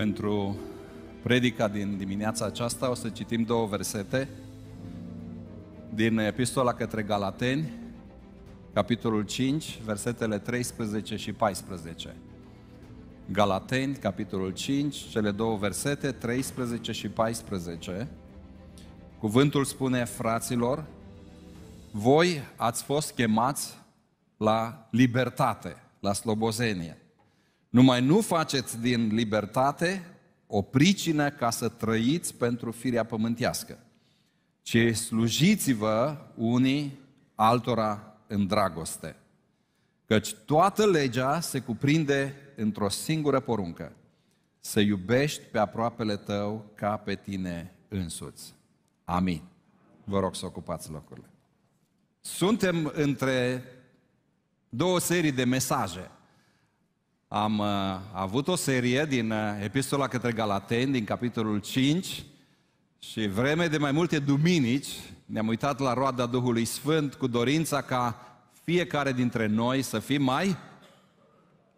pentru predica din dimineața aceasta. O să citim două versete din Epistola către Galateni, capitolul 5, versetele 13 și 14. Galateni, capitolul 5, cele două versete, 13 și 14. Cuvântul spune, fraților, voi ați fost chemați la libertate, la slobozenie. Numai nu faceți din libertate o pricină ca să trăiți pentru firea pământească, ci slujiți-vă unii altora în dragoste. Căci toată legea se cuprinde într-o singură poruncă, să iubești pe aproapele tău ca pe tine însuți. Amin. Vă rog să ocupați locurile. Suntem între două serii de mesaje – am uh, avut o serie din uh, Epistola către Galateni, din capitolul 5, și vreme de mai multe duminici ne-am uitat la roada Duhului Sfânt cu dorința ca fiecare dintre noi să fim mai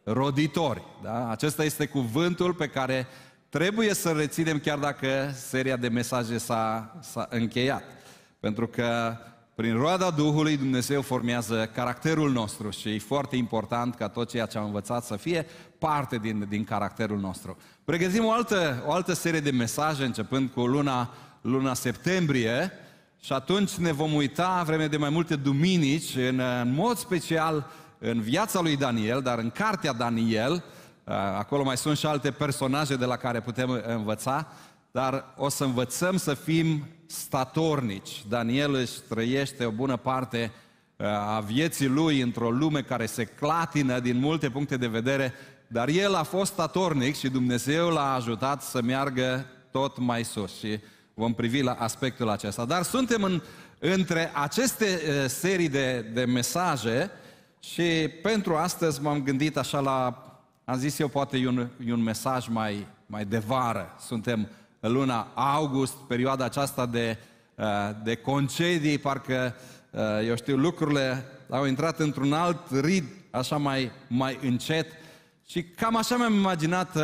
roditori. Da? Acesta este cuvântul pe care trebuie să reținem chiar dacă seria de mesaje s-a, s-a încheiat. Pentru că prin roada Duhului Dumnezeu formează caracterul nostru și e foarte important ca tot ceea ce am învățat să fie parte din, din caracterul nostru. Pregătim o altă, o altă serie de mesaje începând cu luna, luna septembrie și atunci ne vom uita vreme de mai multe duminici, în, în mod special în viața lui Daniel, dar în cartea Daniel, acolo mai sunt și alte personaje de la care putem învăța, dar o să învățăm să fim statornici. Daniel își trăiește o bună parte uh, a vieții lui într-o lume care se clatină din multe puncte de vedere, dar el a fost statornic și Dumnezeu l-a ajutat să meargă tot mai sus și vom privi la aspectul acesta. Dar suntem în, între aceste uh, serii de, de mesaje și pentru astăzi m-am gândit așa la, am zis eu, poate e un, e un mesaj mai, mai de vară. Suntem luna august, perioada aceasta de, uh, de concedii, parcă, uh, eu știu, lucrurile au intrat într-un alt rid, așa mai, mai încet. Și cam așa mi-am imaginat uh,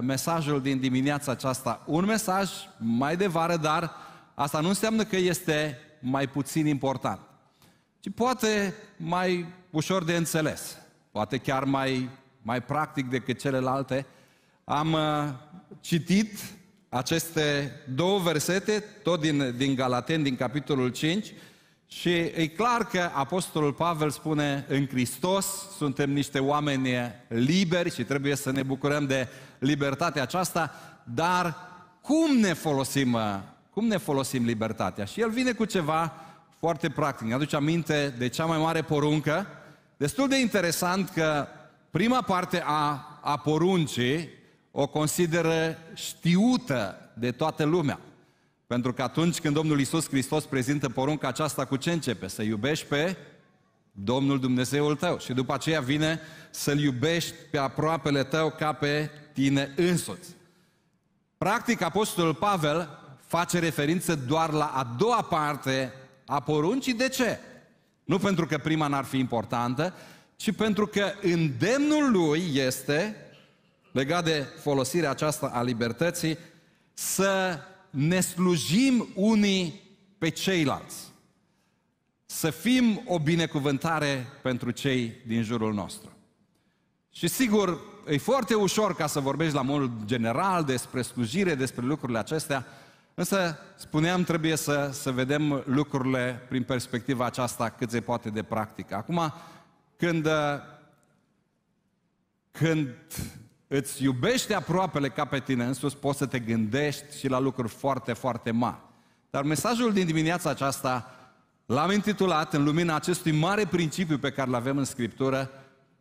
mesajul din dimineața aceasta. Un mesaj mai de vară, dar asta nu înseamnă că este mai puțin important, și poate mai ușor de înțeles, poate chiar mai, mai practic decât celelalte. Am citit aceste două versete, tot din, din Galaten, din capitolul 5, și e clar că Apostolul Pavel spune, în Hristos suntem niște oameni liberi și trebuie să ne bucurăm de libertatea aceasta, dar cum ne folosim, uh, cum ne folosim libertatea? Și el vine cu ceva foarte practic. Ne aduce aminte de cea mai mare poruncă. Destul de interesant că prima parte a, a poruncii o consideră știută de toată lumea. Pentru că atunci când Domnul Isus Hristos prezintă porunca aceasta, cu ce începe? Să iubești pe Domnul Dumnezeul tău. Și după aceea vine să-L iubești pe aproapele tău ca pe tine însuți. Practic, Apostolul Pavel face referință doar la a doua parte a poruncii. De ce? Nu pentru că prima n-ar fi importantă, ci pentru că îndemnul lui este legat de folosirea aceasta a libertății, să ne slujim unii pe ceilalți. Să fim o binecuvântare pentru cei din jurul nostru. Și sigur, e foarte ușor ca să vorbești la modul general despre slujire, despre lucrurile acestea, însă, spuneam, trebuie să, să vedem lucrurile prin perspectiva aceasta cât se poate de practică. Acum, când, când îți iubește aproapele ca pe tine însuți, poți să te gândești și la lucruri foarte, foarte mari. Dar mesajul din dimineața aceasta l-am intitulat în lumina acestui mare principiu pe care îl avem în Scriptură,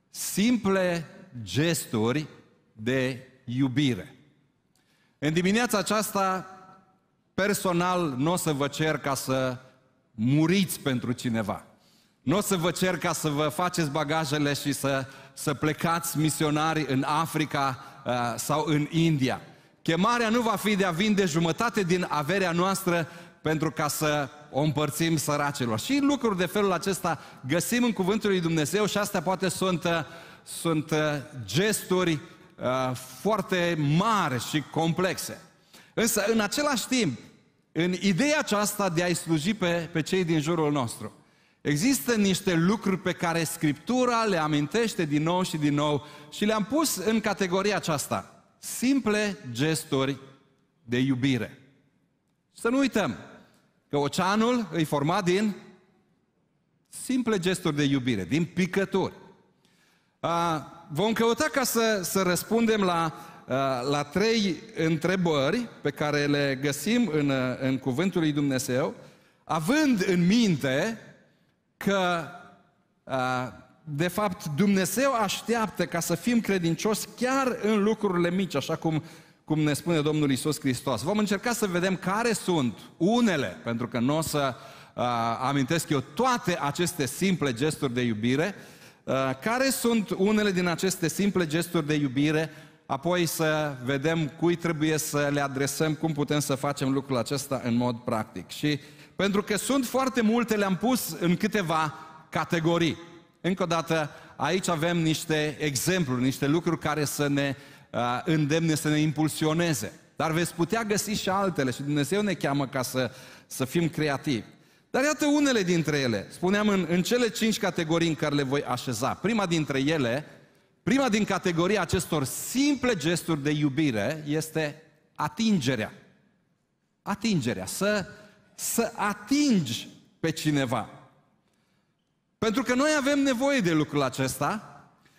simple gesturi de iubire. În dimineața aceasta, personal, nu o să vă cer ca să muriți pentru cineva. Nu o să vă cer ca să vă faceți bagajele și să să plecați misionari în Africa uh, sau în India. Chemarea nu va fi de a vinde jumătate din averea noastră pentru ca să o împărțim săracilor. Și lucruri de felul acesta găsim în Cuvântul lui Dumnezeu și astea poate sunt, uh, sunt uh, gesturi foarte mari și complexe. Însă, în același timp, în ideea aceasta de a-i sluji pe, pe cei din jurul nostru, Există niște lucruri pe care Scriptura le amintește din nou și din nou și le-am pus în categoria aceasta. Simple gesturi de iubire. Să nu uităm că oceanul e format din simple gesturi de iubire, din picături. Vom căuta ca să, să răspundem la, la trei întrebări pe care le găsim în, în Cuvântul lui Dumnezeu, având în minte că de fapt Dumnezeu așteaptă ca să fim credincioși chiar în lucrurile mici, așa cum, cum ne spune Domnul Isus Hristos. Vom încerca să vedem care sunt unele, pentru că nu o să amintesc eu toate aceste simple gesturi de iubire, care sunt unele din aceste simple gesturi de iubire, apoi să vedem cui trebuie să le adresăm, cum putem să facem lucrul acesta în mod practic. Și uh, pentru că sunt foarte multe, le-am pus în câteva categorii. Încă o dată, aici avem niște exemplu, niște lucruri care să ne uh, îndemne, să ne impulsioneze. Dar veți putea găsi și altele și Dumnezeu ne cheamă ca să, să fim creativi. Dar iată unele dintre ele. Spuneam în, în cele cinci categorii în care le voi așeza. Prima dintre ele, prima din categoria acestor simple gesturi de iubire este atingerea. Atingerea, să să atingi pe cineva. Pentru că noi avem nevoie de lucrul acesta.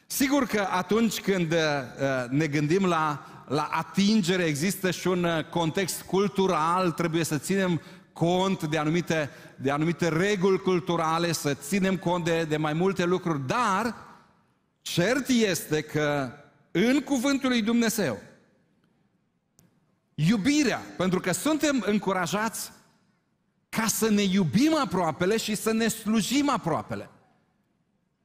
Sigur că atunci când uh, ne gândim la, la atingere, există și un uh, context cultural, trebuie să ținem cont de anumite, de anumite reguli culturale, să ținem cont de, de mai multe lucruri, dar cert este că în Cuvântul lui Dumnezeu, iubirea, pentru că suntem încurajați ca să ne iubim aproapele și să ne slujim aproapele.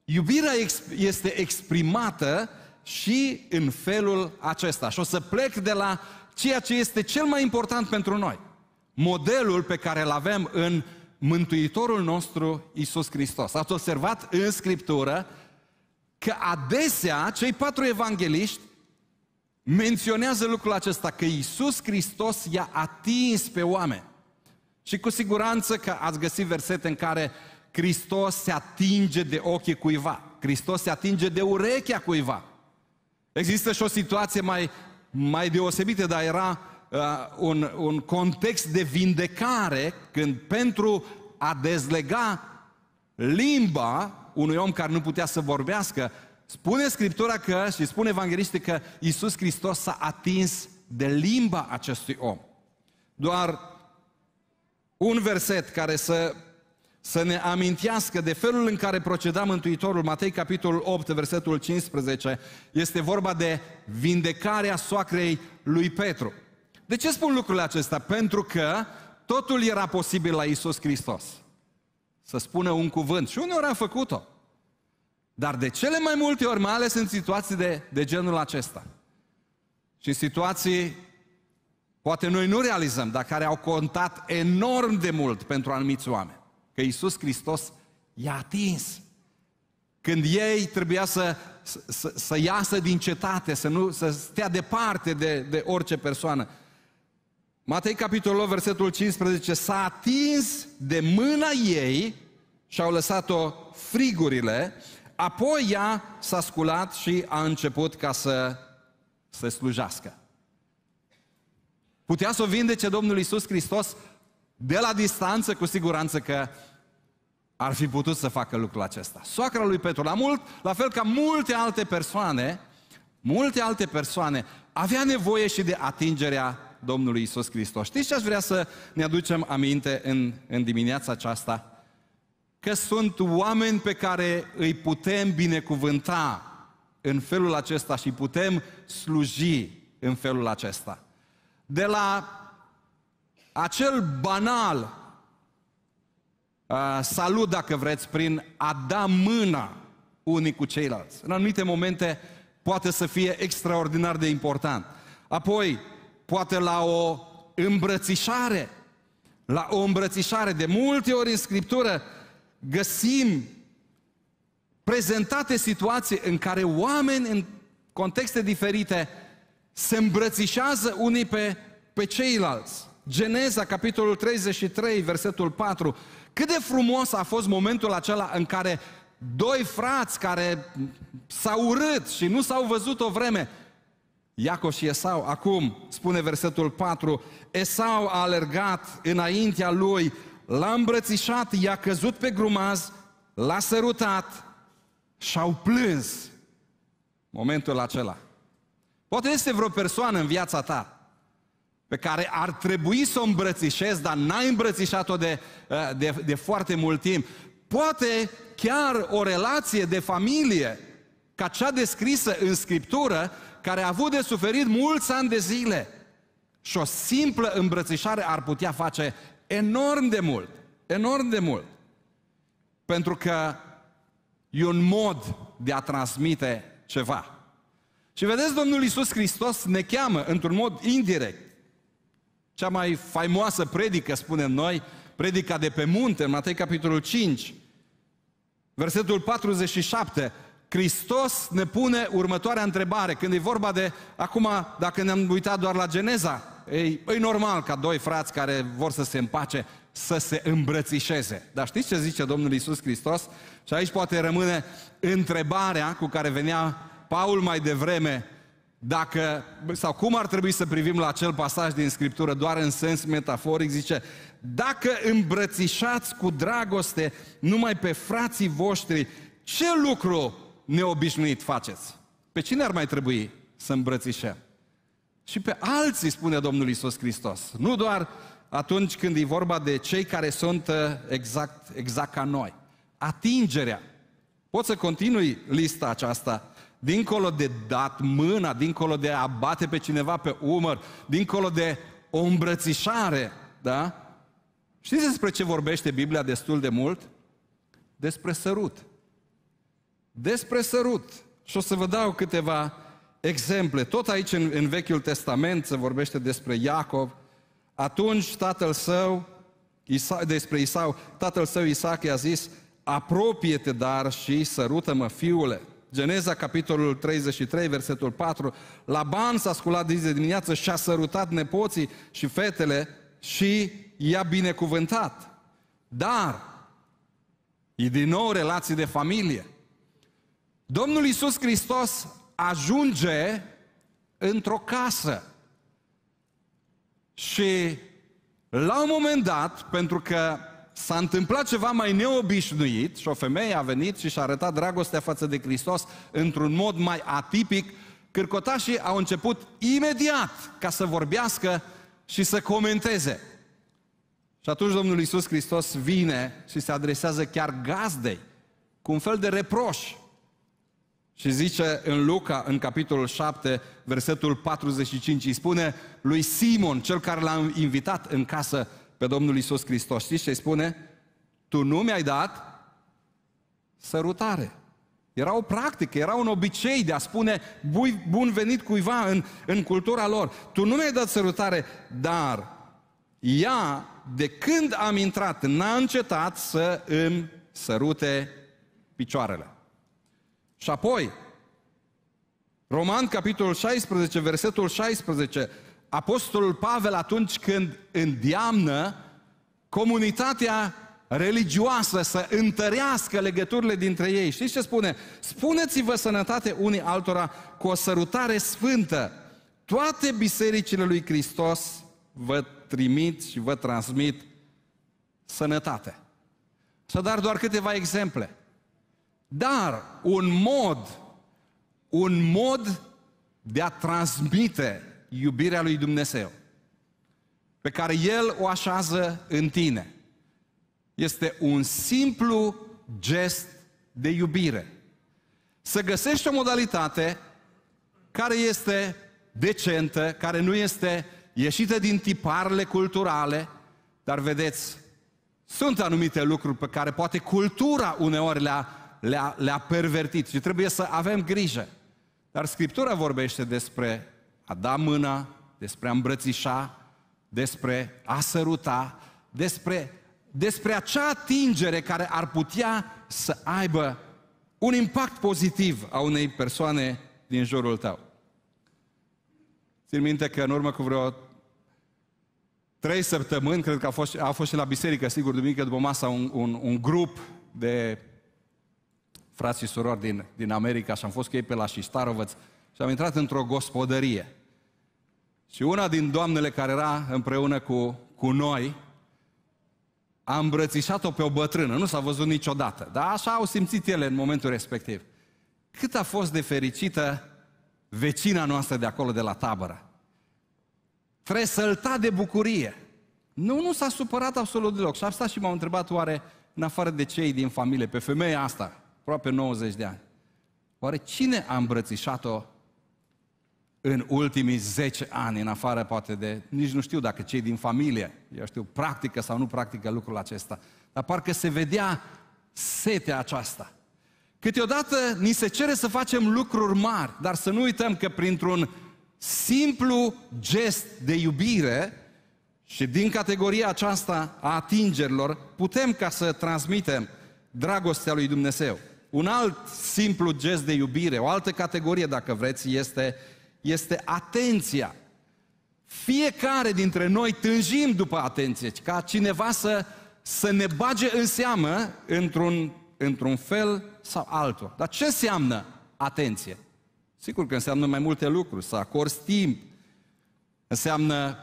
Iubirea este exprimată și în felul acesta. Și o să plec de la ceea ce este cel mai important pentru noi. Modelul pe care îl avem în Mântuitorul nostru, Isus Hristos. Ați observat în Scriptură că adesea cei patru evangeliști menționează lucrul acesta, că Isus Hristos i-a atins pe oameni. Și cu siguranță că ați găsit versete în care Hristos se atinge de ochii cuiva, Hristos se atinge de urechea cuiva. Există și o situație mai, mai deosebită, dar era uh, un, un context de vindecare când pentru a dezlega limba unui om care nu putea să vorbească, spune Scriptura că, și spune Evanghelistul că Iisus Hristos s-a atins de limba acestui om. Doar un verset care să, să ne amintească de felul în care proceda Mântuitorul, Matei capitolul 8, versetul 15, este vorba de vindecarea soacrei lui Petru. De ce spun lucrurile acestea? Pentru că totul era posibil la Isus Hristos. Să spună un cuvânt. Și uneori am făcut-o. Dar de cele mai multe ori, mai ales în situații de, de genul acesta, și în situații poate noi nu realizăm, dar care au contat enorm de mult pentru anumiți oameni. Că Iisus Hristos i-a atins. Când ei trebuia să, să, să iasă din cetate, să, nu, să stea departe de, de orice persoană. Matei capitolul 8, versetul 15, s-a atins de mâna ei și au lăsat-o frigurile, apoi ea s-a sculat și a început ca să se slujească. Putea să o vindece Domnul Iisus Hristos de la distanță, cu siguranță că ar fi putut să facă lucrul acesta. Soacra lui Petru, la, mult, la fel ca multe alte persoane, multe alte persoane, avea nevoie și de atingerea Domnului Isus Hristos. Știți ce aș vrea să ne aducem aminte în, în dimineața aceasta? Că sunt oameni pe care îi putem binecuvânta în felul acesta și putem sluji în felul acesta de la acel banal uh, salut, dacă vreți, prin a da mâna unii cu ceilalți. În anumite momente poate să fie extraordinar de important. Apoi, poate la o îmbrățișare, la o îmbrățișare. De multe ori în Scriptură găsim prezentate situații în care oameni în contexte diferite se îmbrățișează unii pe, pe ceilalți. Geneza, capitolul 33, versetul 4. Cât de frumos a fost momentul acela în care doi frați care s-au urât și nu s-au văzut o vreme, Iacov și Esau, acum, spune versetul 4, Esau a alergat înaintea lui, l-a îmbrățișat, i-a căzut pe grumaz, l-a sărutat și au plâns. Momentul acela. Poate este vreo persoană în viața ta pe care ar trebui să o îmbrățișezi, dar n-ai îmbrățișat-o de, eh, de, de foarte mult timp. Poate chiar o relație de familie, ca cea descrisă în Scriptură, care a avut de suferit mulți ani de zile. Și o simplă îmbrățișare ar putea face enorm de mult, enorm de mult. Pentru că e un mod de a transmite ceva. Și vedeți, Domnul Iisus Hristos ne cheamă într-un mod indirect. Cea mai faimoasă predică, spunem noi, predica de pe munte, în Matei capitolul 5, versetul 47, Hristos ne pune următoarea întrebare. Când e vorba de, acum, dacă ne-am uitat doar la Geneza, e, e normal ca doi frați care vor să se împace să se îmbrățișeze. Dar știți ce zice Domnul Iisus Hristos? Și aici poate rămâne întrebarea cu care venea Paul mai devreme, dacă, sau cum ar trebui să privim la acel pasaj din Scriptură, doar în sens metaforic, zice, dacă îmbrățișați cu dragoste numai pe frații voștri, ce lucru neobișnuit faceți? Pe cine ar mai trebui să îmbrățișăm? Și pe alții, spune Domnul Isus Hristos. Nu doar atunci când e vorba de cei care sunt uh, exact, exact ca noi. Atingerea. Poți să continui lista aceasta dincolo de dat mâna, dincolo de a bate pe cineva pe umăr, dincolo de o îmbrățișare, da? Știți despre ce vorbește Biblia destul de mult? Despre sărut. Despre sărut. Și o să vă dau câteva exemple. Tot aici în, în Vechiul Testament se vorbește despre Iacov. Atunci tatăl său, Isa, despre Isau, tatăl său Isaac i-a zis, apropie-te dar și sărută-mă fiule. Geneza, capitolul 33, versetul 4, Laban s-a sculat de dimineață și a sărutat nepoții și fetele și i-a binecuvântat. Dar, e din nou relații de familie. Domnul Iisus Hristos ajunge într-o casă și la un moment dat, pentru că s-a întâmplat ceva mai neobișnuit și o femeie a venit și și-a arătat dragostea față de Hristos într-un mod mai atipic, cârcotașii au început imediat ca să vorbească și să comenteze. Și atunci Domnul Iisus Hristos vine și se adresează chiar gazdei cu un fel de reproș. Și zice în Luca, în capitolul 7, versetul 45, îi spune lui Simon, cel care l-a invitat în casă, pe Domnul Isus Hristos. Știți ce spune? Tu nu mi-ai dat sărutare. Era o practică, era un obicei de a spune bun venit cuiva în, în cultura lor. Tu nu mi-ai dat sărutare, dar ea, de când am intrat, n-a încetat să îmi sărute picioarele. Și apoi, Roman, capitolul 16, versetul 16, Apostolul Pavel atunci când îndeamnă comunitatea religioasă să întărească legăturile dintre ei. Știți ce spune? Spuneți-vă sănătate unii altora cu o sărutare sfântă. Toate bisericile lui Hristos vă trimit și vă transmit sănătate. Să dar doar câteva exemple. Dar un mod, un mod de a transmite iubirea lui Dumnezeu, pe care El o așează în tine, este un simplu gest de iubire. Să găsești o modalitate care este decentă, care nu este ieșită din tiparele culturale, dar vedeți, sunt anumite lucruri pe care poate cultura uneori le-a, le-a, le-a pervertit și trebuie să avem grijă. Dar Scriptura vorbește despre a da mâna, despre a îmbrățișa, despre a săruta, despre, despre acea atingere care ar putea să aibă un impact pozitiv a unei persoane din jurul tău. Țin minte că în urmă cu vreo trei săptămâni, cred că a fost, a fost și la biserică, sigur, duminică după masa, un, un, un grup de frați și surori din, din America și am fost cu ei pe la Șistarovăț și am intrat într-o gospodărie. Și una din doamnele care era împreună cu, cu noi, a îmbrățișat-o pe o bătrână, nu s-a văzut niciodată, dar așa au simțit ele în momentul respectiv. Cât a fost de fericită vecina noastră de acolo, de la tabără. Tresălta de bucurie. Nu, nu s-a supărat absolut deloc. Și a stat și m-au întrebat oare, în afară de cei din familie, pe femeia asta, aproape 90 de ani, oare cine a îmbrățișat-o în ultimii 10 ani, în afară poate de, nici nu știu dacă cei din familie, eu știu, practică sau nu practică lucrul acesta, dar parcă se vedea setea aceasta. Câteodată ni se cere să facem lucruri mari, dar să nu uităm că printr-un simplu gest de iubire și din categoria aceasta a atingerilor, putem ca să transmitem dragostea lui Dumnezeu. Un alt simplu gest de iubire, o altă categorie, dacă vreți, este este atenția. Fiecare dintre noi tânjim după atenție, ca cineva să, să ne bage în seamă într-un, într-un fel sau altul. Dar ce înseamnă atenție? Sigur că înseamnă mai multe lucruri, să acorzi timp, înseamnă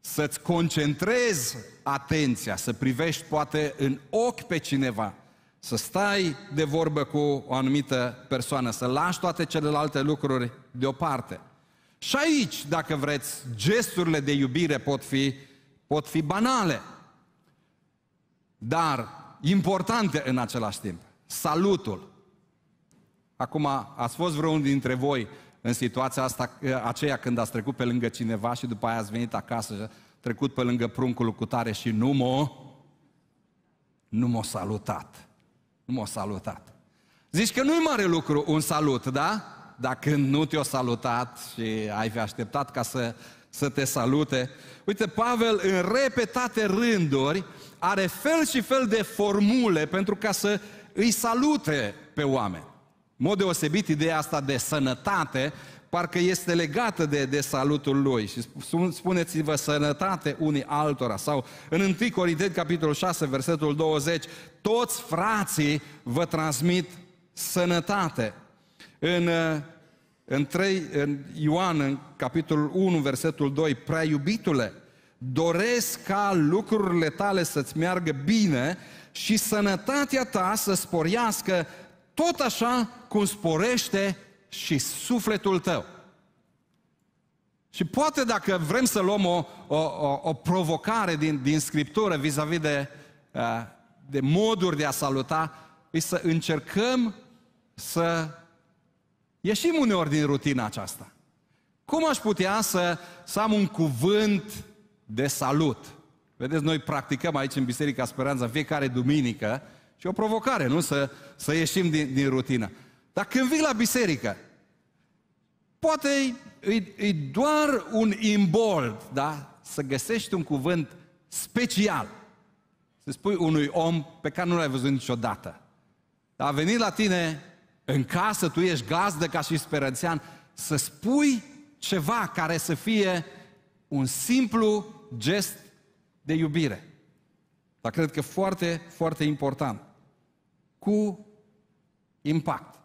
să-ți concentrezi atenția, să privești poate în ochi pe cineva, să stai de vorbă cu o anumită persoană, să lași toate celelalte lucruri deoparte. Și aici, dacă vreți, gesturile de iubire pot fi, pot fi banale, dar importante în același timp. Salutul. Acum, ați fost vreunul dintre voi în situația asta, eh, aceea când ați trecut pe lângă cineva și după aia ați venit acasă, trecut pe lângă pruncul cu tare și nu m-o, nu m-o salutat. Nu m-a salutat. Zici că nu-i mare lucru un salut, da? Dacă nu te-a salutat și ai fi așteptat ca să, să te salute. Uite, Pavel în repetate rânduri are fel și fel de formule pentru ca să îi salute pe oameni. În mod deosebit, ideea asta de sănătate parcă este legată de, de salutul lui. Și spuneți-vă sănătate unii altora. Sau în 1 Corinteni, capitolul 6, versetul 20, toți frații vă transmit sănătate. În, uh, în, 3, în Ioan, în capitolul 1, versetul 2, prea iubitule, doresc ca lucrurile tale să-ți meargă bine și sănătatea ta să sporească tot așa cum sporește și sufletul tău. Și poate dacă vrem să luăm o, o, o, o provocare din, din Scriptură vis-a-vis de uh, de moduri de a saluta, e să încercăm să ieșim uneori din rutina aceasta. Cum aș putea să, să am un cuvânt de salut? Vedeți, noi practicăm aici în Biserica Speranța fiecare duminică și o provocare, nu? Să, să ieșim din, din rutină. Dar când vii la biserică, poate e, e doar un imbold, da? Să găsești un cuvânt special să spui unui om pe care nu l-ai văzut niciodată. A venit la tine în casă, tu ești gazdă ca și sperățean, să spui ceva care să fie un simplu gest de iubire. Dar cred că foarte, foarte important. Cu impact.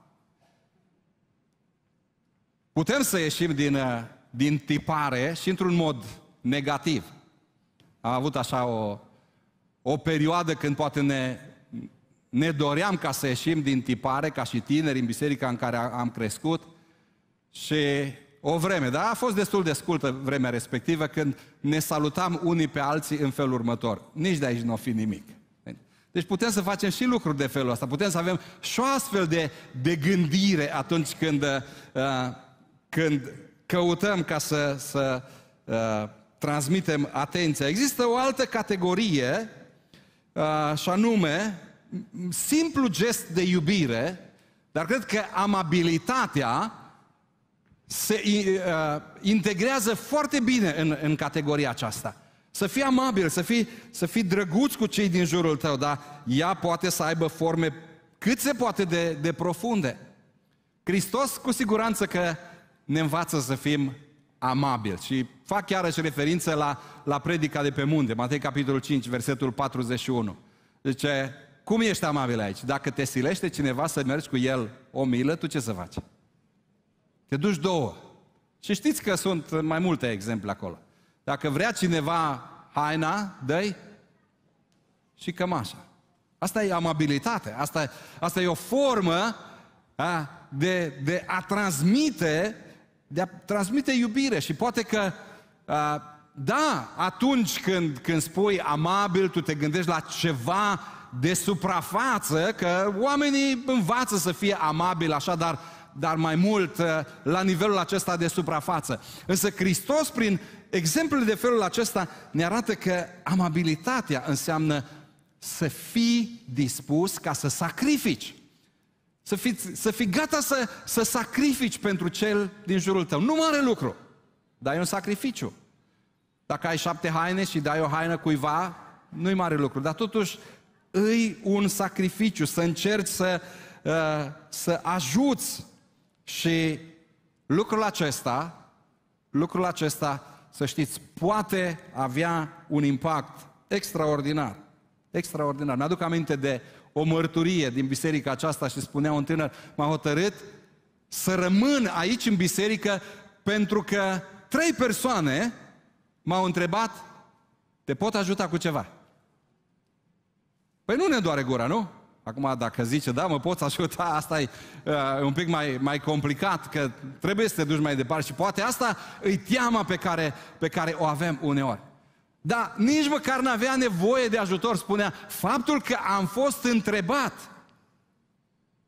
Putem să ieșim din, uh, din tipare și într-un mod negativ. Am avut așa o o perioadă când poate ne, ne doream ca să ieșim din tipare, ca și tineri în biserica în care am crescut și o vreme, dar a fost destul de scurtă vremea respectivă când ne salutam unii pe alții în felul următor. Nici de aici nu o fi nimic. Deci putem să facem și lucruri de felul ăsta, putem să avem și o astfel de, de gândire atunci când, uh, când căutăm ca să, să uh, transmitem atenția. Există o altă categorie și anume, simplu gest de iubire, dar cred că amabilitatea se uh, integrează foarte bine în, în categoria aceasta. Să fii amabil, să fii, să fii drăguț cu cei din jurul tău, dar ea poate să aibă forme cât se poate de, de profunde. Hristos cu siguranță că ne învață să fim amabil. Și fac și referință la, la predica de pe munte, Matei capitolul 5, versetul 41. Zice, cum ești amabil aici? Dacă te silește cineva să mergi cu el o milă, tu ce să faci? Te duci două. Și știți că sunt mai multe exemple acolo. Dacă vrea cineva haina, dă și cămașa. Asta e amabilitate, asta, asta e o formă a, de, de a transmite de a transmite iubire și poate că, da, atunci când, când spui amabil, tu te gândești la ceva de suprafață, că oamenii învață să fie amabil așa, dar, dar mai mult la nivelul acesta de suprafață. Însă Hristos, prin exemplul de felul acesta, ne arată că amabilitatea înseamnă să fii dispus ca să sacrifici. Să, fii, să fii gata să, să sacrifici pentru cel din jurul tău. Nu mare lucru, dar e un sacrificiu. Dacă ai șapte haine și dai o haină cuiva, nu-i mare lucru, dar totuși îi un sacrificiu, să încerci să, uh, să ajuți. Și lucrul acesta, lucrul acesta, să știți, poate avea un impact extraordinar. Extraordinar. Mi-aduc aminte de o mărturie din biserica aceasta și spunea un tânăr, m-a hotărât să rămân aici în biserică pentru că trei persoane m-au întrebat, te pot ajuta cu ceva? Păi nu ne doare gura, nu? Acum, dacă zice, da, mă poți ajuta, asta e uh, un pic mai, mai complicat, că trebuie să te duci mai departe și poate asta e teama pe care, pe care o avem uneori. Dar nici măcar n-avea nevoie de ajutor, spunea, faptul că am fost întrebat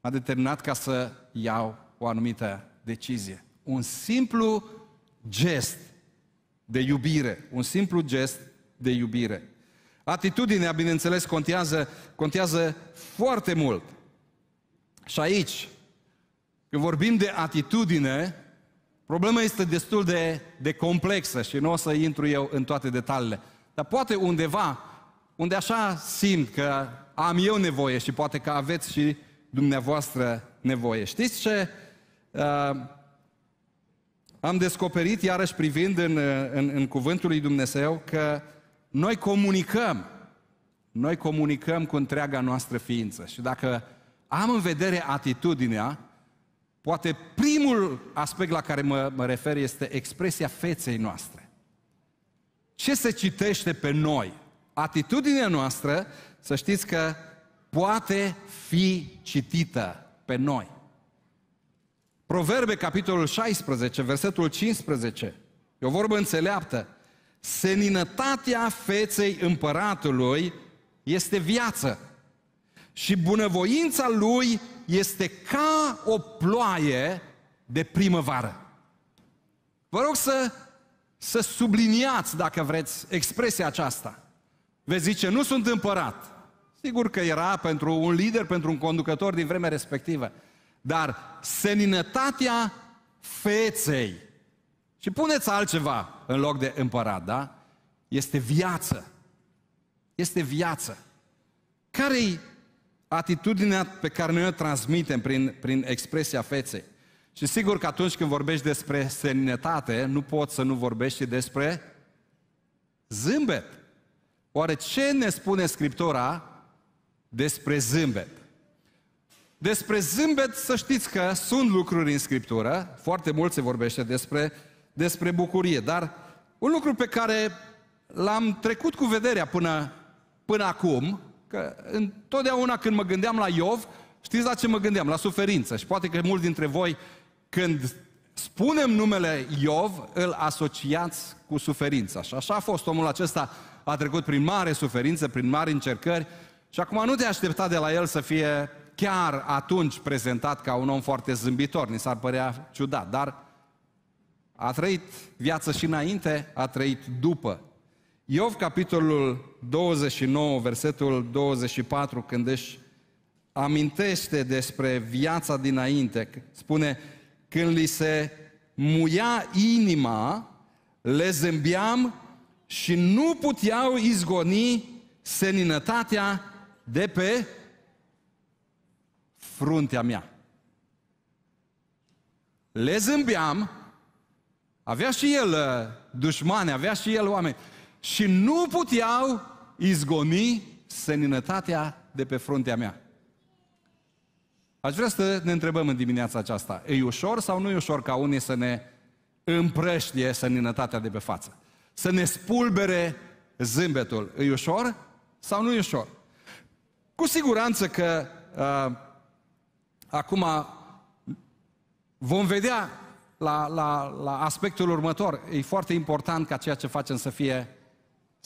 m-a determinat ca să iau o anumită decizie. Un simplu gest de iubire, un simplu gest de iubire. Atitudinea, bineînțeles, contează, contează foarte mult. Și aici, când vorbim de atitudine, Problema este destul de, de complexă și nu o să intru eu în toate detaliile. Dar poate undeva, unde așa simt că am eu nevoie și poate că aveți și dumneavoastră nevoie. Știți ce uh, am descoperit, iarăși privind în, în, în Cuvântul lui Dumnezeu, că noi comunicăm. Noi comunicăm cu întreaga noastră ființă. Și dacă am în vedere atitudinea, Poate primul aspect la care mă, mă refer este expresia feței noastre. Ce se citește pe noi? Atitudinea noastră, să știți că poate fi citită pe noi. Proverbe, capitolul 16, versetul 15. E o vorbă înțeleaptă. Seninătatea feței împăratului este viață. Și bunăvoința lui este ca o ploaie de primăvară. Vă rog să, să subliniați, dacă vreți, expresia aceasta. Veți zice, nu sunt împărat. Sigur că era pentru un lider, pentru un conducător din vremea respectivă. Dar seninătatea feței. Și puneți altceva în loc de împărat, da? Este viață. Este viață. Care-i Atitudinea pe care noi o transmitem prin, prin expresia feței. Și sigur că atunci când vorbești despre seninătate, nu poți să nu vorbești și despre zâmbet. Oare ce ne spune Scriptura despre zâmbet? Despre zâmbet, să știți că sunt lucruri în Scriptură, foarte mult se vorbește despre, despre bucurie, dar un lucru pe care l-am trecut cu vederea până, până acum, Că întotdeauna când mă gândeam la Iov, știți la ce mă gândeam? La suferință. Și poate că mulți dintre voi, când spunem numele Iov, îl asociați cu suferința. Și așa a fost omul acesta, a trecut prin mare suferință, prin mari încercări și acum nu te aștepta de la el să fie chiar atunci prezentat ca un om foarte zâmbitor, ni s-ar părea ciudat, dar a trăit viață și înainte, a trăit după Iov, capitolul 29, versetul 24, când își amintește despre viața dinainte, spune, când li se muia inima, le zâmbeam și nu puteau izgoni seninătatea de pe fruntea mea. Le zâmbeam, avea și el uh, dușmani, avea și el oameni, și nu puteau izgoni seninătatea de pe fruntea mea. Aș vrea să ne întrebăm în dimineața aceasta, e ușor sau nu e ușor ca unii să ne împrăștie seninătatea de pe față? Să ne spulbere zâmbetul. E ușor sau nu e ușor? Cu siguranță că uh, acum vom vedea la, la, la aspectul următor. E foarte important ca ceea ce facem să fie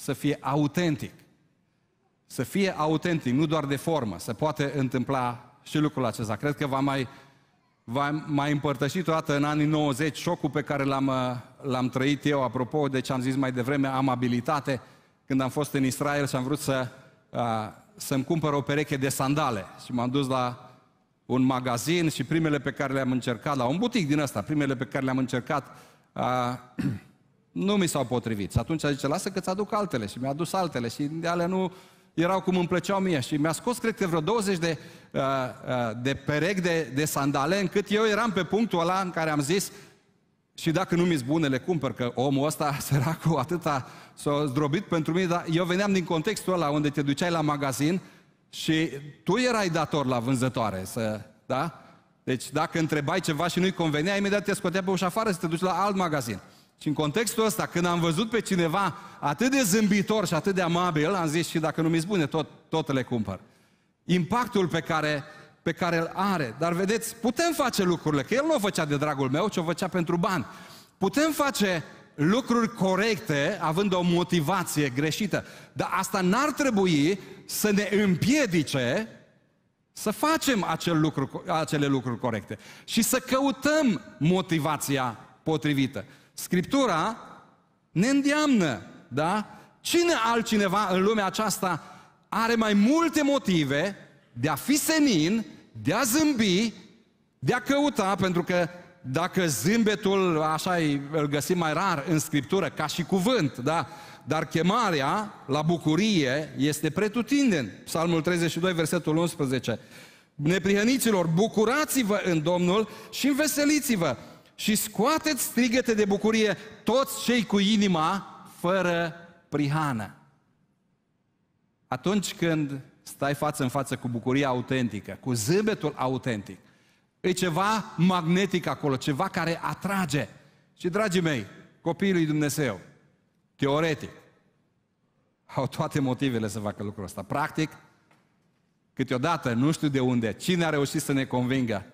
să fie autentic. Să fie autentic, nu doar de formă. Se poate întâmpla și lucrul acesta. Cred că v-am mai, v mai împărtășit o dată în anii 90 șocul pe care l-am, uh, l-am trăit eu, apropo de ce am zis mai devreme, amabilitate, când am fost în Israel și am vrut să, uh, să-mi cumpăr o pereche de sandale. Și m-am dus la un magazin și primele pe care le-am încercat, la un butic din ăsta, primele pe care le-am încercat, uh, a, nu mi s-au potrivit. Și atunci zice, lasă că-ți aduc altele. Și mi-a adus altele și de alea nu erau cum îmi plăceau mie. Și mi-a scos, cred că, vreo 20 de, uh, uh, de perechi de, de sandale, încât eu eram pe punctul ăla în care am zis, și dacă nu mi-s bune, le cumpăr, că omul ăsta, săracul, atâta s-a zdrobit pentru mine, dar eu veneam din contextul ăla unde te duceai la magazin și tu erai dator la vânzătoare, să, da? Deci dacă întrebai ceva și nu-i convenea, imediat te scotea pe ușa afară să te duci la alt magazin. Și în contextul ăsta, când am văzut pe cineva atât de zâmbitor și atât de amabil, am zis și dacă nu mi spune, tot, tot le cumpăr. Impactul pe care, pe care îl are. Dar vedeți, putem face lucrurile, că el nu o făcea de dragul meu, ci o făcea pentru bani. Putem face lucruri corecte, având o motivație greșită. Dar asta n-ar trebui să ne împiedice să facem acel lucru, acele lucruri corecte și să căutăm motivația potrivită. Scriptura ne îndeamnă, da? Cine altcineva în lumea aceasta are mai multe motive de a fi senin, de a zâmbi, de a căuta, pentru că dacă zâmbetul, așa îl găsim mai rar în Scriptură, ca și cuvânt, da? Dar chemarea la bucurie este pretutindeni. Psalmul 32, versetul 11. Neprihăniților, bucurați-vă în Domnul și înveseliți-vă și scoateți strigăte de bucurie toți cei cu inima fără prihană. Atunci când stai față în față cu bucuria autentică, cu zâmbetul autentic, e ceva magnetic acolo, ceva care atrage. Și, dragii mei, copiii lui Dumnezeu, teoretic, au toate motivele să facă lucrul ăsta. Practic, câteodată, nu știu de unde, cine a reușit să ne convingă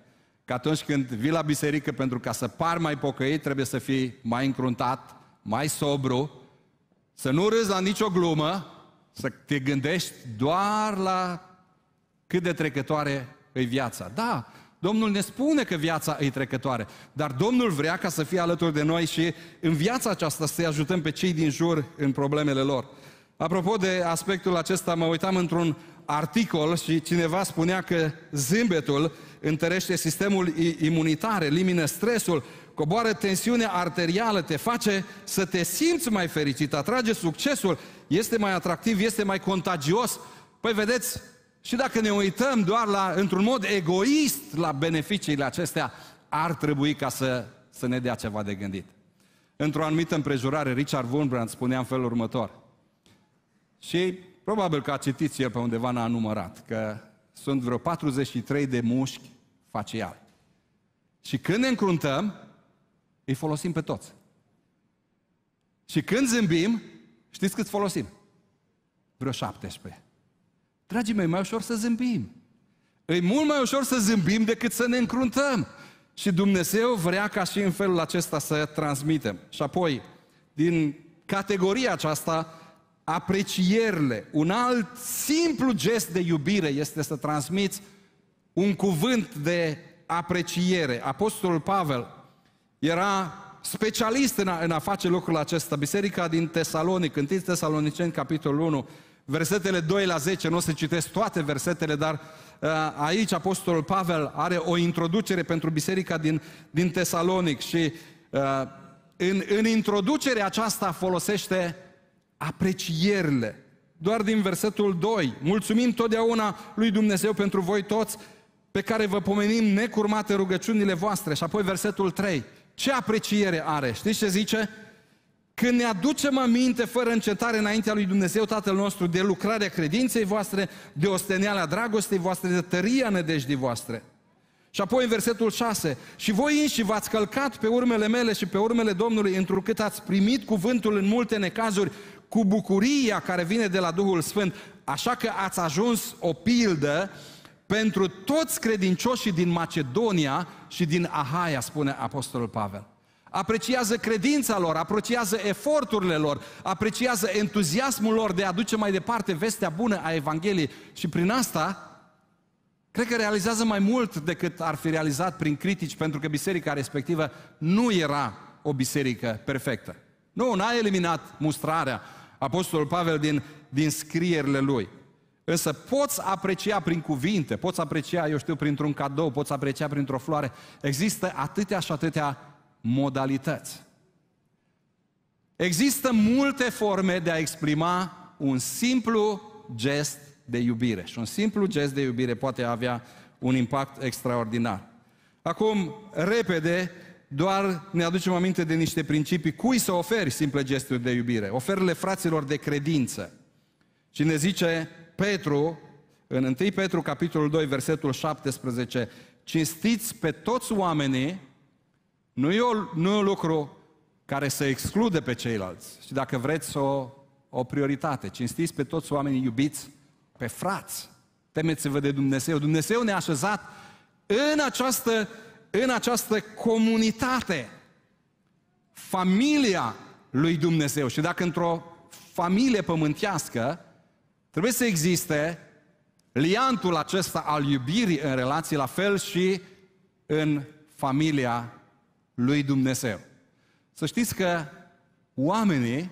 că atunci când vii la biserică pentru ca să par mai pocăit, trebuie să fii mai încruntat, mai sobru, să nu râzi la nicio glumă, să te gândești doar la cât de trecătoare e viața. Da, Domnul ne spune că viața e trecătoare, dar Domnul vrea ca să fie alături de noi și în viața aceasta să-i ajutăm pe cei din jur în problemele lor. Apropo de aspectul acesta, mă uitam într-un articol și cineva spunea că zâmbetul întărește sistemul imunitar, elimină stresul, coboară tensiunea arterială, te face să te simți mai fericit, atrage succesul, este mai atractiv, este mai contagios. Păi vedeți, și dacă ne uităm doar la, într-un mod egoist la beneficiile acestea, ar trebui ca să, să ne dea ceva de gândit. Într-o anumită împrejurare, Richard Wurmbrand spunea în felul următor. Și Probabil că a citit el pe undeva n-a numărat, că sunt vreo 43 de mușchi faciali. Și când ne încruntăm, îi folosim pe toți. Și când zâmbim, știți cât folosim? Vreo 17. Dragii mei, mai ușor să zâmbim. E mult mai ușor să zâmbim decât să ne încruntăm. Și Dumnezeu vrea ca și în felul acesta să transmitem. Și apoi, din categoria aceasta, aprecierile, un alt simplu gest de iubire este să transmiți un cuvânt de apreciere. Apostolul Pavel era specialist în a, în a face lucrul acesta. Biserica din Tesalonic, în Tesaloniceni, capitolul 1, versetele 2 la 10, nu o să citesc toate versetele, dar uh, aici Apostolul Pavel are o introducere pentru biserica din, din Tesalonic și uh, în, în introducerea aceasta folosește aprecierile. Doar din versetul 2. Mulțumim totdeauna lui Dumnezeu pentru voi toți, pe care vă pomenim necurmate rugăciunile voastre. Și apoi versetul 3. Ce apreciere are? Știți ce zice? Când ne aducem aminte fără încetare înaintea lui Dumnezeu Tatăl nostru de lucrarea credinței voastre, de osteneala dragostei voastre, de tăria nădejdii voastre. Și apoi în versetul 6, și voi înși v-ați călcat pe urmele mele și pe urmele Domnului, întrucât ați primit cuvântul în multe necazuri cu bucuria care vine de la Duhul Sfânt. Așa că ați ajuns o pildă pentru toți credincioșii din Macedonia și din Ahaia, spune Apostolul Pavel. Apreciază credința lor, apreciază eforturile lor, apreciază entuziasmul lor de a duce mai departe vestea bună a Evangheliei și prin asta cred că realizează mai mult decât ar fi realizat prin critici, pentru că biserica respectivă nu era o biserică perfectă. Nu, n-a eliminat mustrarea, Apostolul Pavel din, din scrierile lui. Însă poți aprecia prin cuvinte, poți aprecia, eu știu, printr-un cadou, poți aprecia printr-o floare. Există atâtea și atâtea modalități. Există multe forme de a exprima un simplu gest de iubire. Și un simplu gest de iubire poate avea un impact extraordinar. Acum, repede, doar ne aducem aminte de niște principii. Cui să oferi simple gesturi de iubire? Oferile fraților de credință. Și ne zice Petru, în 1 Petru, capitolul 2, versetul 17, cinstiți pe toți oamenii, nu e, o, nu e un lucru care să exclude pe ceilalți. Și dacă vreți o, o prioritate, cinstiți pe toți oamenii, iubiți pe frați. Temeți-vă de Dumnezeu. Dumnezeu ne-a așezat în această în această comunitate, familia lui Dumnezeu. Și dacă într-o familie pământească trebuie să existe liantul acesta al iubirii în relații, la fel și în familia lui Dumnezeu. Să știți că oamenii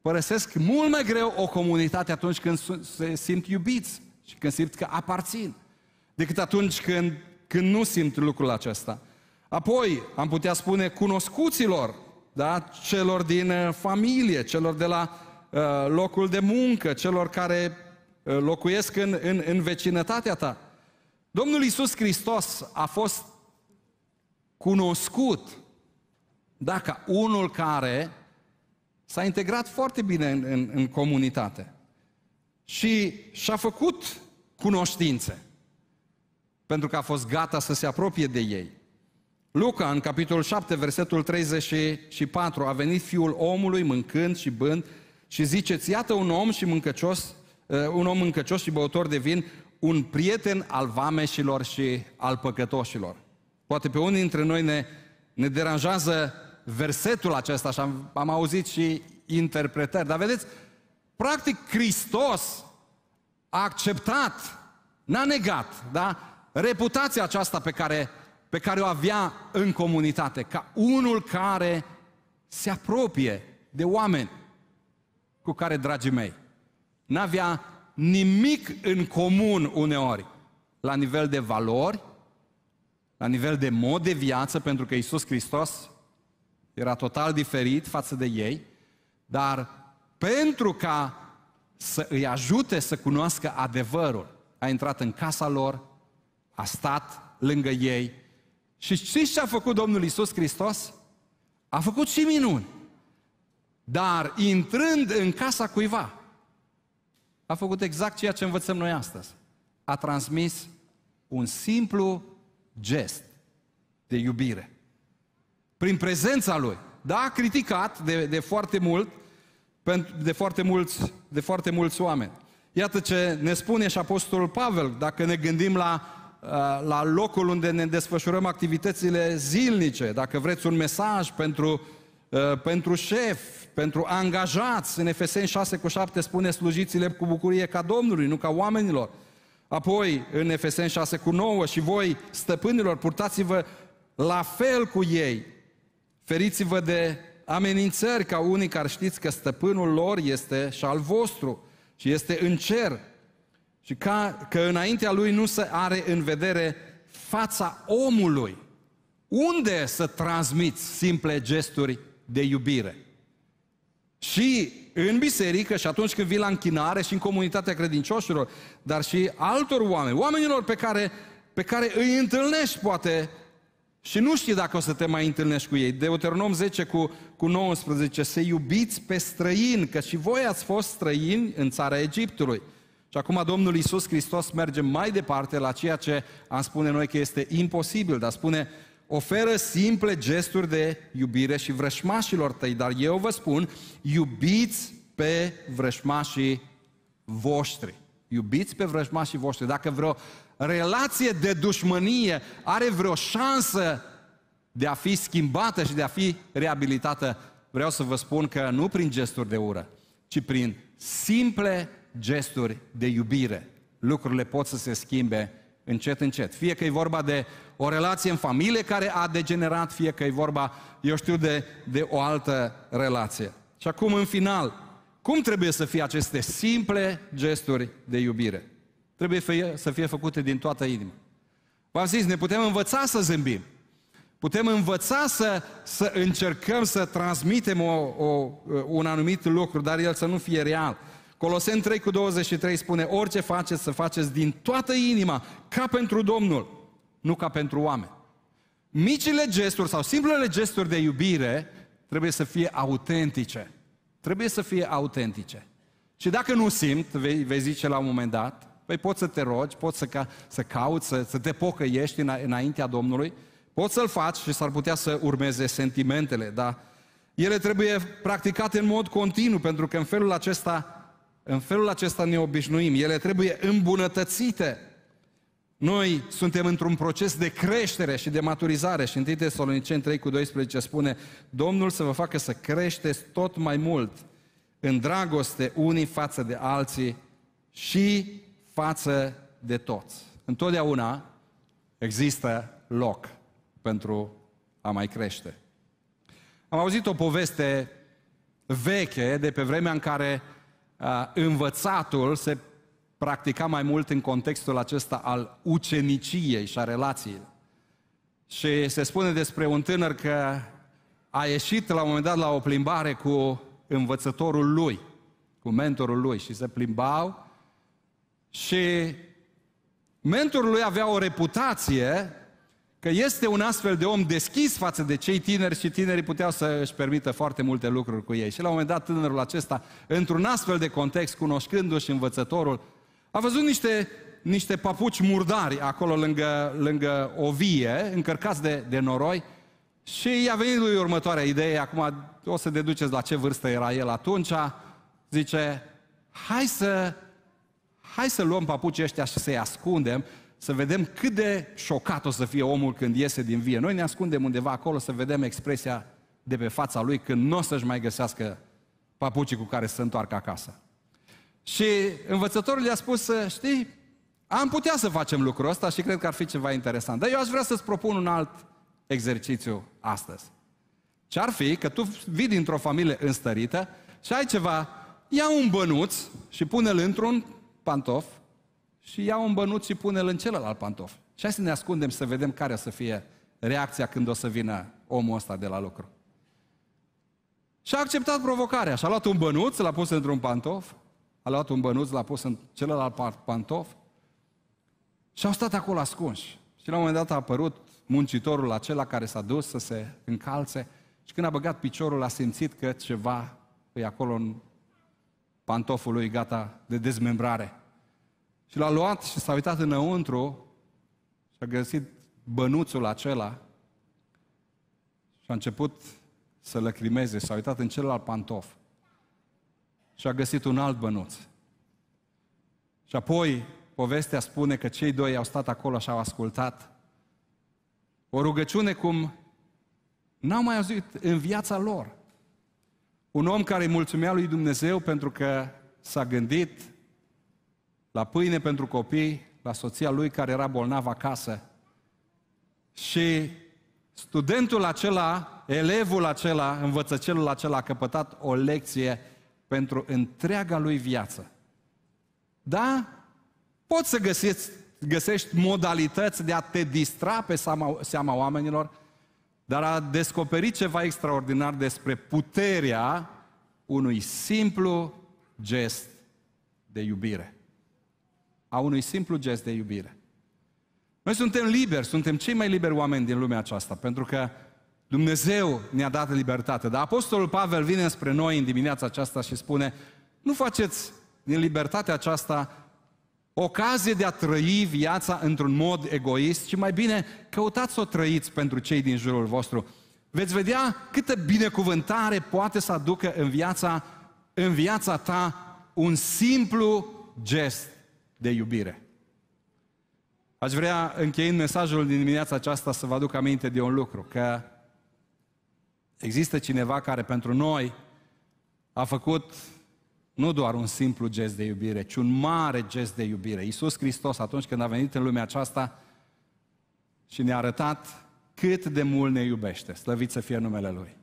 părăsesc mult mai greu o comunitate atunci când se simt iubiți și când simt că aparțin, decât atunci când când nu simt lucrul acesta. Apoi, am putea spune cunoscuților, da? celor din uh, familie, celor de la uh, locul de muncă, celor care uh, locuiesc în, în, în vecinătatea ta. Domnul Isus Hristos a fost cunoscut, dacă unul care s-a integrat foarte bine în, în, în comunitate și și-a făcut cunoștințe pentru că a fost gata să se apropie de ei. Luca, în capitolul 7, versetul 34, a venit fiul omului mâncând și bând și ziceți, iată un om și mâncăcios, ă, un om mâncăcios și băutor de vin, un prieten al vameșilor și al păcătoșilor. Poate pe unii dintre noi ne, ne deranjează versetul acesta și am, am auzit și interpretări. Dar vedeți, practic Hristos a acceptat, n-a negat, da? reputația aceasta pe care, pe care o avea în comunitate, ca unul care se apropie de oameni cu care, dragii mei, n-avea nimic în comun uneori, la nivel de valori, la nivel de mod de viață, pentru că Isus Hristos era total diferit față de ei, dar pentru ca să îi ajute să cunoască adevărul, a intrat în casa lor, a stat lângă ei. Și știți ce a făcut Domnul Isus Hristos? A făcut și minuni. Dar intrând în casa cuiva, a făcut exact ceea ce învățăm noi astăzi. A transmis un simplu gest de iubire. Prin prezența lui. Da, criticat de, de foarte mult, de foarte, mulți, de foarte mulți oameni. Iată ce ne spune și Apostolul Pavel, dacă ne gândim la Uh, la locul unde ne desfășurăm activitățile zilnice, dacă vreți un mesaj pentru, uh, pentru șef, pentru angajați, în Efeseni 6 cu 7 spune slujiți-le cu bucurie ca Domnului, nu ca oamenilor. Apoi, în Efeseni 6 cu 9, și voi, stăpânilor, purtați-vă la fel cu ei. Feriți-vă de amenințări ca unii care știți că stăpânul lor este și al vostru și este în cer. Și ca, că înaintea lui nu se are în vedere fața omului. Unde să transmiți simple gesturi de iubire? Și în biserică și atunci când vii la închinare și în comunitatea credincioșilor, dar și altor oameni, oamenilor pe care, pe care îi întâlnești poate și nu știi dacă o să te mai întâlnești cu ei. Deuteronom 10 cu, cu 19, să iubiți pe străini, că și voi ați fost străini în țara Egiptului. Și acum Domnul Iisus Hristos merge mai departe la ceea ce am spune noi că este imposibil, dar spune, oferă simple gesturi de iubire și vrășmașilor tăi, dar eu vă spun, iubiți pe vrășmașii voștri. Iubiți pe vrăjmașii voștri. Dacă vreo relație de dușmănie are vreo șansă de a fi schimbată și de a fi reabilitată, vreau să vă spun că nu prin gesturi de ură, ci prin simple gesturi de iubire, lucrurile pot să se schimbe încet, încet. Fie că e vorba de o relație în familie care a degenerat, fie că e vorba, eu știu, de, de o altă relație. Și acum, în final, cum trebuie să fie aceste simple gesturi de iubire? Trebuie fie, să fie făcute din toată inima. V-am zis, ne putem învăța să zâmbim. Putem învăța să, să încercăm să transmitem o, o, un anumit lucru, dar el să nu fie real. Colosen 3 cu 23 spune, orice faceți să faceți din toată inima, ca pentru Domnul, nu ca pentru oameni. Micile gesturi sau simplele gesturi de iubire trebuie să fie autentice. Trebuie să fie autentice. Și dacă nu simt, vei, vei zice la un moment dat, păi poți să te rogi, poți să, ca, să cauți, să, să te pocăiești în, înaintea Domnului, poți să-l faci și s-ar putea să urmeze sentimentele, dar ele trebuie practicate în mod continuu, pentru că în felul acesta în felul acesta ne obișnuim, ele trebuie îmbunătățite. Noi suntem într-un proces de creștere și de maturizare și 1 Tesaloniceni 3 cu 12 spune Domnul să vă facă să creșteți tot mai mult în dragoste unii față de alții și față de toți. Întotdeauna există loc pentru a mai crește. Am auzit o poveste veche de pe vremea în care Uh, învățatul se practica mai mult în contextul acesta al uceniciei și a relației. Și se spune despre un tânăr că a ieșit la un moment dat la o plimbare cu învățătorul lui, cu mentorul lui și se plimbau și mentorul lui avea o reputație că este un astfel de om deschis față de cei tineri și tinerii puteau să își permită foarte multe lucruri cu ei. Și la un moment dat tânărul acesta, într-un astfel de context, cunoscându-și învățătorul, a văzut niște, niște papuci murdari acolo lângă, lângă o vie, încărcați de, de noroi, și i-a venit lui următoarea idee, acum o să deduceți la ce vârstă era el atunci, zice, hai să, hai să luăm papucii ăștia și să-i ascundem să vedem cât de șocat o să fie omul când iese din vie. Noi ne ascundem undeva acolo să vedem expresia de pe fața lui când nu o să-și mai găsească papucii cu care să întoarcă acasă. Și învățătorul i-a spus, știi, am putea să facem lucrul ăsta și cred că ar fi ceva interesant. Dar eu aș vrea să-ți propun un alt exercițiu astăzi. Ce ar fi că tu vii dintr-o familie înstărită și ai ceva, ia un bănuț și pune-l într-un pantof și ia un bănuț și pune-l în celălalt pantof. Și hai să ne ascundem să vedem care o să fie reacția când o să vină omul ăsta de la lucru. Și a acceptat provocarea și a luat un bănuț, l-a pus într-un pantof, a luat un bănuț, l-a pus în celălalt pantof și au stat acolo ascunși. Și la un moment dat a apărut muncitorul acela care s-a dus să se încalțe și când a băgat piciorul a simțit că ceva e acolo în pantoful lui gata de dezmembrare. Și l-a luat și s-a uitat înăuntru și a găsit bănuțul acela și a început să lăcrimeze. S-a uitat în celălalt pantof și a găsit un alt bănuț. Și apoi povestea spune că cei doi au stat acolo și au ascultat o rugăciune cum n-au mai auzit în viața lor. Un om care îi mulțumea lui Dumnezeu pentru că s-a gândit la pâine pentru copii, la soția lui care era bolnavă acasă. Și studentul acela, elevul acela, învățăcelul acela a căpătat o lecție pentru întreaga lui viață. Da? Poți să găsești, găsești modalități de a te distra pe seama, seama oamenilor, dar a descoperi ceva extraordinar despre puterea unui simplu gest de iubire a unui simplu gest de iubire. Noi suntem liberi, suntem cei mai liberi oameni din lumea aceasta, pentru că Dumnezeu ne-a dat libertate. Dar Apostolul Pavel vine spre noi în dimineața aceasta și spune, nu faceți din libertatea aceasta ocazie de a trăi viața într-un mod egoist, ci mai bine căutați să o trăiți pentru cei din jurul vostru. Veți vedea câtă binecuvântare poate să aducă în viața, în viața ta un simplu gest de iubire. Aș vrea, încheind mesajul din dimineața aceasta, să vă aduc aminte de un lucru, că există cineva care pentru noi a făcut nu doar un simplu gest de iubire, ci un mare gest de iubire. Iisus Hristos, atunci când a venit în lumea aceasta și ne-a arătat cât de mult ne iubește, slăvit să fie numele Lui.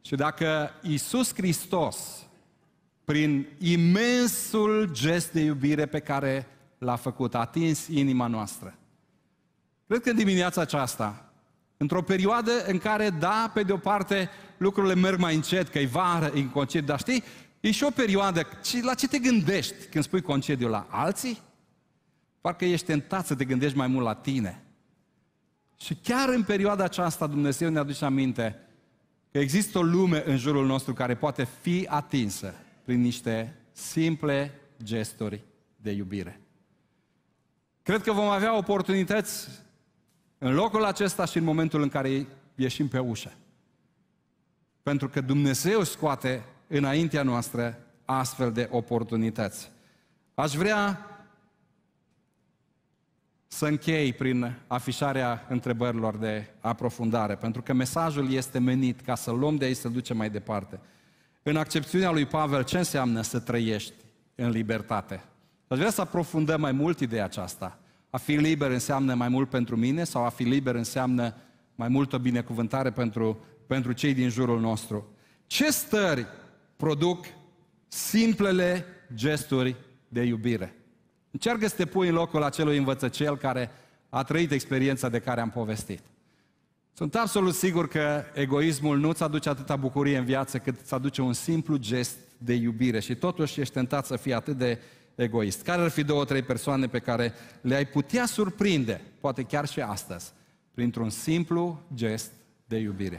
Și dacă Iisus Hristos prin imensul gest de iubire pe care l-a făcut, a atins inima noastră. Cred că în dimineața aceasta, într-o perioadă în care, da, pe de-o parte, lucrurile merg mai încet, că e vară, e în concediu, dar știi, e și o perioadă, la ce te gândești când spui concediu? La alții? Parcă ești tentat să te gândești mai mult la tine. Și chiar în perioada aceasta Dumnezeu ne aduce aminte că există o lume în jurul nostru care poate fi atinsă prin niște simple gesturi de iubire. Cred că vom avea oportunități în locul acesta și în momentul în care ieșim pe ușă. Pentru că Dumnezeu scoate înaintea noastră astfel de oportunități. Aș vrea să închei prin afișarea întrebărilor de aprofundare, pentru că mesajul este menit ca să luăm de aici să ducem mai departe în accepțiunea lui Pavel, ce înseamnă să trăiești în libertate. Aș vrea să aprofundăm mai mult ideea aceasta. A fi liber înseamnă mai mult pentru mine sau a fi liber înseamnă mai multă binecuvântare pentru, pentru cei din jurul nostru. Ce stări produc simplele gesturi de iubire? Încearcă să te pui în locul acelui învățăcel care a trăit experiența de care am povestit. Sunt absolut sigur că egoismul nu-ți aduce atâta bucurie în viață cât îți aduce un simplu gest de iubire și totuși ești tentat să fii atât de egoist. Care ar fi două, trei persoane pe care le-ai putea surprinde, poate chiar și astăzi, printr-un simplu gest de iubire?